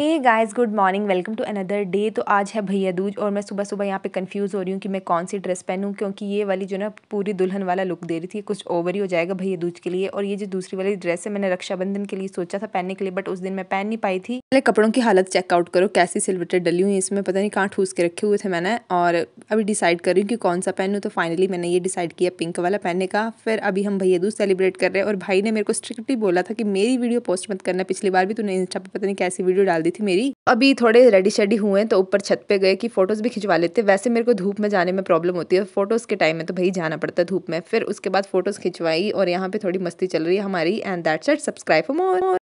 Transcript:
A guys good morning welcome to another day तो आज है भैया दूज और मैं सुबह सुबह यहाँ पे कंफ्यूज हो रही हूँ कि मैं कौन सी ड्रेस पहनूँ क्योंकि ये वाली जो ना पूरी दुल्हन वाला लुक दे रही थी कुछ ओवर ही हो जाएगा भैया दूज के लिए और ये जो दूसरी वाली ड्रेस है मैंने रक्षाबंधन के लिए सोचा था पहनने के लिए बट उस दिन मैं पहन नहीं पाई थी पहले कपड़ों की हालत चेकआउट करो कैसी सिलवटे डली हुई इसमें पता नहीं कहाँ ठूस के रखे हुए थे मैंने और अभी डिसाइड कर रही हूँ कि कौन सा पहनूँ तो फाइनली मैंने ये डिसाइड किया पिंक वाला पहनने का फिर अभी हम भैया दूज सेलिब्रेट कर रहे हैं और भाई ने मेरे को स्ट्रिक्टली बोला था कि मेरी वीडियो पोस्ट मत करना पिछली बार भी तूने इंस्टा पर पता नहीं कैसी वीडियो डाल दी शादी थी मेरी अभी थोड़े रेडी शेडी हुए तो ऊपर छत पे गए कि फ़ोटोज़ भी खिंचवा लेते वैसे मेरे को धूप में जाने में प्रॉब्लम होती है फ़ोटोज़ के टाइम में तो भाई जाना पड़ता है धूप में फिर उसके बाद फ़ोटोज़ खिंचवाई और यहाँ पे थोड़ी मस्ती चल रही है हमारी and that's it subscribe for more